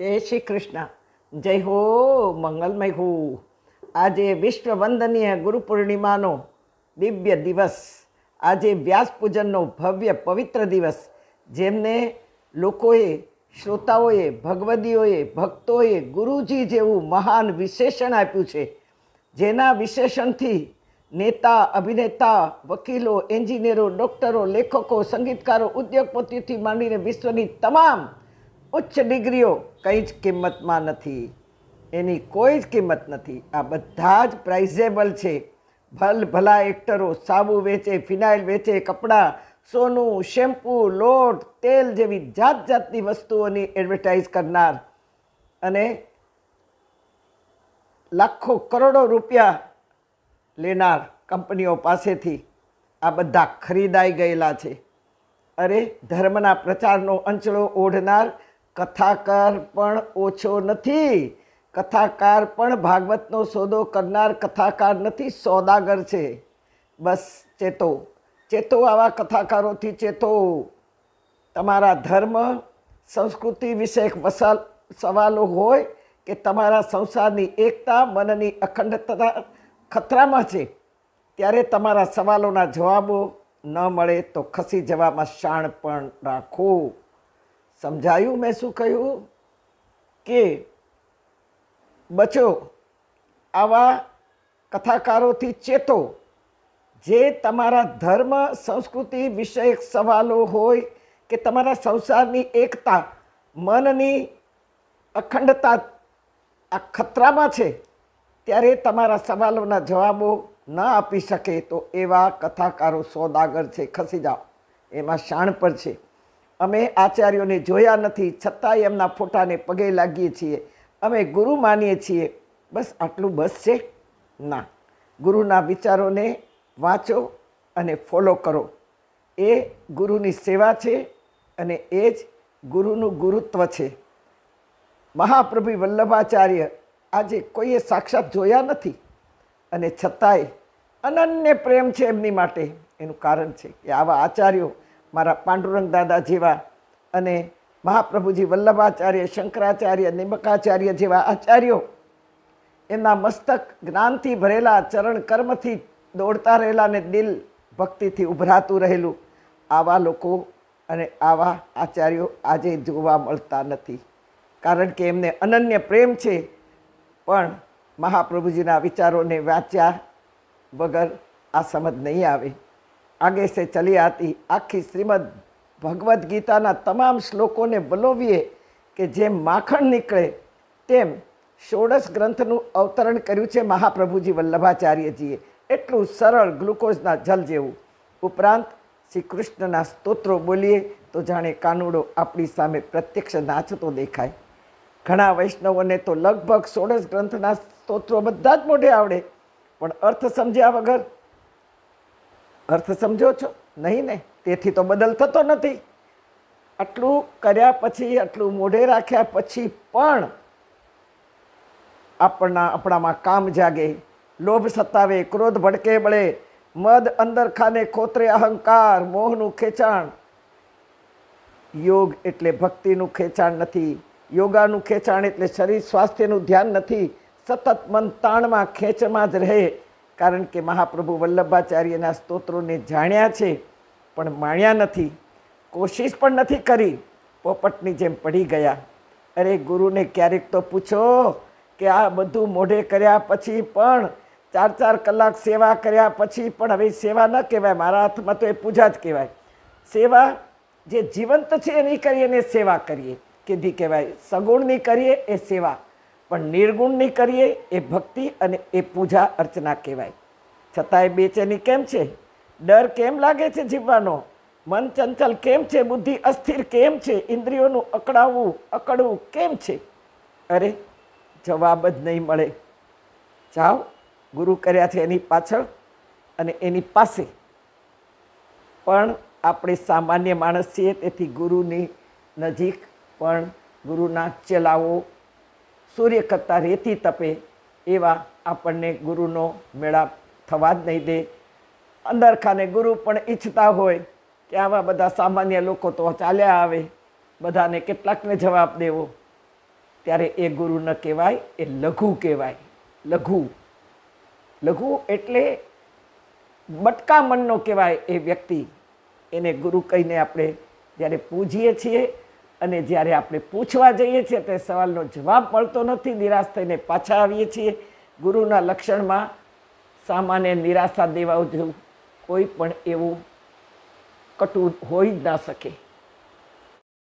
જય શ્રી કૃષ્ણ જય હો મંગલમય હો આજે વિશ્વ વંદનીય ગુરુ પૂર્ણિમાનો દિવ્ય દિવસ આજે વ્યાસ પૂજનનો ભવ્ય પવિત્ર દિવસ જેમને લોકોએ શ્રોતાઓએ ભગવદીઓએ ભક્તોએ ગુરુજી જેવું મહાન વિશેષણ આપ્યું છે જેના વિશેષણથી નેતા અભિનેતા વકીલો એન્જિનિયરો ડૉક્ટરો લેખકો સંગીતકારો ઉદ્યોગપતિથી માંડીને વિશ્વની તમામ ઉચ્ચ ડિગ્રીઓ કંઈ જ કિંમતમાં નથી એની કોઈ જ કિંમત નથી આ બધા જ પ્રાઇઝેબલ છે ભલ ભલા એક્ટરો સાબુ વેચે ફિનાઇલ વેચે કપડાં સોનું શેમ્પૂ લોટ તેલ જેવી જાત જાતની વસ્તુઓની એડવર્ટાઇઝ કરનાર અને લાખો કરોડો રૂપિયા લેનાર કંપનીઓ પાસેથી આ બધા ખરીદાઈ ગયેલા છે અરે ધર્મના પ્રચારનો અંચળો ઓઢનાર કથાકાર પણ ઓછો નથી કથાકાર પણ ભાગવતનો સોદો કરનાર કથાકાર નથી સોદાગર છે બસ ચેતો ચેતો આવા કથાકારોથી ચેતો તમારા ધર્મ સંસ્કૃતિ વિશે સવાલો હોય કે તમારા સંસારની એકતા મનની અખંડતા ખતરામાં છે ત્યારે તમારા સવાલોના જવાબો ન મળે તો ખસી જવામાં શાણ પણ રાખો સમજાયું મેં શું કહ્યું કે બચો આવા કથાકારોથી ચેતો જે તમારા ધર્મ સંસ્કૃતિ વિષયક સવાલો હોય કે તમારા સંસારની એકતા મનની અખંડતા આ ખતરામાં છે ત્યારે તમારા સવાલોના જવાબો ન આપી શકે તો એવા કથાકારો સોદાગર છે ખસી જાઓ એમાં શાણ પર છે અમે આચાર્યોને જોયા નથી છતાંય એમના ફોટાને પગે લાગીએ છીએ અમે ગુરુ માનીએ છીએ બસ આટલું બસ છે ના ગુરુના વિચારોને વાંચો અને ફોલો કરો એ ગુરુની સેવા છે અને એ જ ગુરુનું ગુરુત્વ છે મહાપ્રભુ વલ્લભાચાર્ય આજે કોઈએ સાક્ષાત જોયા નથી અને છતાંય અનન્ય પ્રેમ છે એમની માટે એનું કારણ છે કે આવા આચાર્યો મારા પાંડુરંગ દાદા જેવા અને મહાપ્રભુજી વલ્લભાચાર્ય શંકરાચાર્ય નિમકાચાર્ય જેવા આચાર્યો એમના મસ્તક જ્ઞાનથી ભરેલા ચરણ કર્મથી દોડતા રહેલા ને દિલ ભક્તિથી ઉભરાતું રહેલું આવા લોકો અને આવા આચાર્યો આજે જોવા મળતા નથી કારણ કે એમને અનન્ય પ્રેમ છે પણ મહાપ્રભુજીના વિચારોને વાંચ્યા વગર આ સમજ નહીં આવે આગે સે ચલી આતી આખી શ્રીમદ ભગવદ્ ગીતાના તમામ શ્લોકોને બલોવીએ કે જેમ માખણ નીકળે તેમ ષોડશ ગ્રંથનું અવતરણ કર્યું છે મહાપ્રભુજી વલ્લભાચાર્યજીએ એટલું સરળ ગ્લુકોઝના જલ જેવું ઉપરાંત શ્રી કૃષ્ણના સ્તોત્રો બોલીએ તો જાણે કાનુડો આપણી સામે પ્રત્યક્ષ નાચતો દેખાય ઘણા વૈષ્ણવોને તો લગભગ ષોડશ ગ્રંથના સ્તોત્રો બધા જ મોઢે આવડે પણ અર્થ સમજ્યા વગર અર્થ સમજો છો નહીં ને તેથી તો બદલ થતો નથી આટલું કર્યા પછી આટલું મોઢે રાખ્યા પછી પણ આપણના આપણામાં કામ જાગે લોભ સતાવે ક્રોધ ભડકે બળે મદ અંદર ખાને ખોતરે અહંકાર મોહનું ખેંચાણ યોગ એટલે ભક્તિનું ખેંચાણ નથી યોગાનું ખેંચાણ એટલે શરીર સ્વાસ્થ્યનું ધ્યાન નથી સતત મન તાણમાં ખેંચમાં જ રહે કારણ કે મહાપ્રભુ વલ્લભાચાર્યના સ્તોત્રોને જાણ્યા છે પણ માણ્યા નથી કોશિશ પણ નથી કરી પોપટની જેમ પડી ગયા અરે ગુરુને ક્યારેક તો પૂછો કે આ બધું મોઢે કર્યા પછી પણ ચાર ચાર કલાક સેવા કર્યા પછી પણ હવે સેવા ન કહેવાય મારા હાથમાં તો એ પૂજા જ કહેવાય સેવા જે જીવંત છે એની કરીએ એને સેવા કરીએ કીધી કહેવાય સગુણની કરીએ એ સેવા પણ નિર્ગુણની કરીએ એ ભક્તિ અને એ પૂજા અર્ચના કહેવાય છતાંય બેચેની કેમ છે ડર કેમ લાગે છે જીવવાનો મન ચંચલ કેમ છે બુદ્ધિ અસ્થિર કેમ છે ઇન્દ્રિયોનું અકળાવવું અકળવું કેમ છે અરે જવાબ જ નહીં મળે જાઓ ગુરુ કર્યા છે એની પાછળ અને એની પાસે પણ આપણે સામાન્ય માણસ છીએ તેથી ગુરુની નજીક પણ ગુરુના ચલાવો સૂર્ય કરતાં રેતી તપે એવા આપણને ગુરુનો મેળાપ થવા જ નહીં દે અંદરખાને ગુરુ પણ ઈચ્છતા હોય કે આવા બધા સામાન્ય લોકો તો ચાલ્યા આવે બધાને કેટલાકને જવાબ દેવો ત્યારે એ ગુરુ ન કહેવાય એ લઘુ કહેવાય લઘુ લઘુ એટલે મટકા મનનો કહેવાય એ વ્યક્તિ એને ગુરુ કહીને આપણે જ્યારે પૂજીએ છીએ અને જ્યારે આપણે પૂછવા જઈએ છીએ તે સવાલનો જવાબ મળતો નથી નિરાશ થઈને પાછા આવીએ છીએ ગુરુના લક્ષણમાં સામાન્ય નિરાશા દેવા જેવું કોઈ પણ એવું કટુ હોઈ જ ના શકે